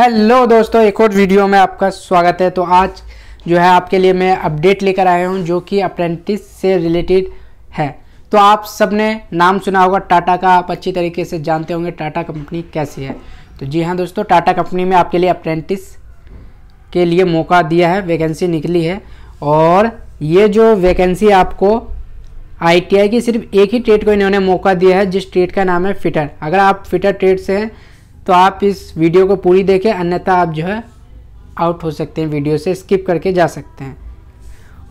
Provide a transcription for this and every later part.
hello दोस्तों एक और वीडियो में आपका स्वागत है तो आज जो है आपके लिए मैं अपडेट लेकर आया हूं जो कि अप्रेंटिस से रिलेटेड है तो आप सब ने नाम सुना होगा टाटा का आप अच्छी तरीके से जानते होंगे टाटा कंपनी कैसी है तो जी हाँ दोस्तों टाटा कंपनी में आपके लिए अप्रेंटिस के लिए मौका दिया है वैकेंसी निकली है और ये जो वैकेंसी आपको आई की सिर्फ एक ही ट्रेड को इन्होंने मौका दिया है जिस ट्रेड का नाम है फिटर अगर आप फिटर ट्रेड से हैं तो आप इस वीडियो को पूरी देखें अन्यथा आप जो है आउट हो सकते हैं वीडियो से स्किप करके जा सकते हैं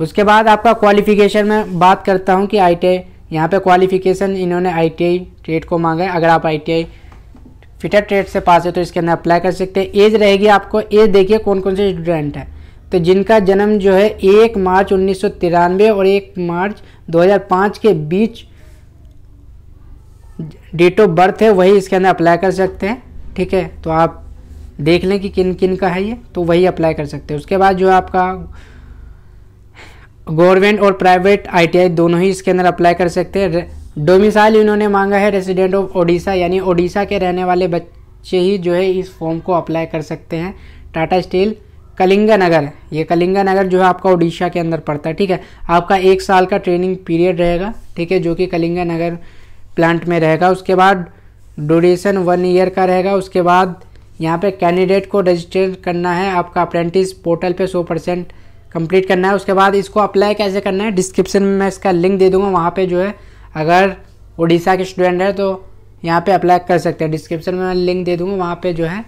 उसके बाद आपका क्वालिफिकेशन में बात करता हूँ कि आई टी आई यहाँ पर क्वालिफिकेशन इन्होंने आई टी आई ट्रेड को मांगा है अगर आप I T I fitter trade से पास है तो इसके अंदर अप्लाई कर सकते हैं एज रहेगी आपको एज देखिए कौन कौन से स्टूडेंट हैं तो जिनका जन्म जो है एक मार्च उन्नीस और एक मार्च 2005 के बीच डेट ऑफ बर्थ है वही इसके अंदर अप्लाई कर सकते हैं ठीक है तो आप देख लें कि किन किन का है ये तो वही अप्लाई कर सकते हैं उसके बाद जो आपका गवर्नमेंट और प्राइवेट आईटीआई दोनों ही इसके अंदर अप्लाई कर सकते हैं डोमिसाइल इन्होंने मांगा है रेसिडेंट ऑफ ओडिशा यानी ओडिशा के रहने वाले बच्चे ही जो है इस फॉर्म को अप्लाई कर सकते हैं टाटा स्टील कलिंगा नगर ये कलिंगा नगर जो है आपका ओडिशा के अंदर पड़ता है ठीक है आपका एक साल का ट्रेनिंग पीरियड रहेगा ठीक है जो कि कलिंगा नगर प्लांट में रहेगा उसके बाद ड्यूरेशन वन ईयर का रहेगा उसके बाद यहाँ पे कैंडिडेट को रजिस्टर करना है आपका अप्रेंटिस पोर्टल पे 100 परसेंट कम्प्लीट करना है उसके बाद इसको अप्लाई कैसे करना है डिस्क्रिप्शन में मैं इसका लिंक दे दूँगा वहाँ पर जो है अगर उड़ीसा के स्टूडेंट है तो यहाँ पर अप्लाई कर सकते हैं डिस्क्रिप्शन में मैं लिंक दे दूँगा वहाँ पर जो है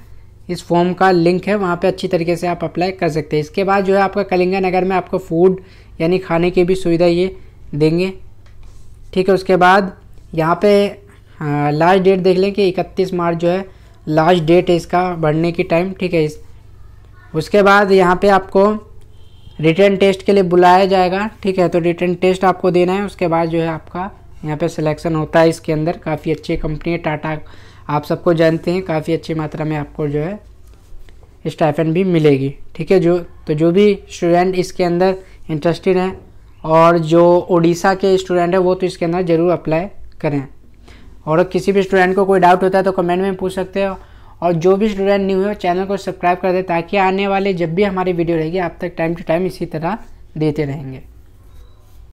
इस फॉर्म का लिंक है वहाँ पे अच्छी तरीके से आप अप्लाई कर सकते हैं इसके बाद जो है आपका कलिंगा नगर में आपको फूड यानी खाने की भी सुविधा ये देंगे ठीक है उसके बाद यहाँ पे लास्ट हाँ, डेट देख लें कि इकतीस मार्च जो है लास्ट डेट है इसका बढ़ने की टाइम ठीक है इस उसके बाद यहाँ पे आपको रिटर्न टेस्ट के लिए बुलाया जाएगा ठीक है तो रिटर्न टेस्ट आपको देना है उसके बाद जो है आपका यहाँ पे सिलेक्शन होता है इसके अंदर काफ़ी अच्छी कंपनी है टाटा आप सबको जानते हैं काफ़ी अच्छी मात्रा में आपको जो है स्टाइफन भी मिलेगी ठीक है जो तो जो भी स्टूडेंट इसके अंदर इंटरेस्टेड हैं और जो उड़ीसा के स्टूडेंट हैं वो तो इसके अंदर ज़रूर अप्लाई करें और किसी भी स्टूडेंट को कोई डाउट होता है तो कमेंट में पूछ सकते हो और जो भी स्टूडेंट न्यू है चैनल को सब्सक्राइब कर दे ताकि आने वाले जब भी हमारी वीडियो रहेगी आप तक टाइम टू टाइम इसी तरह देते रहेंगे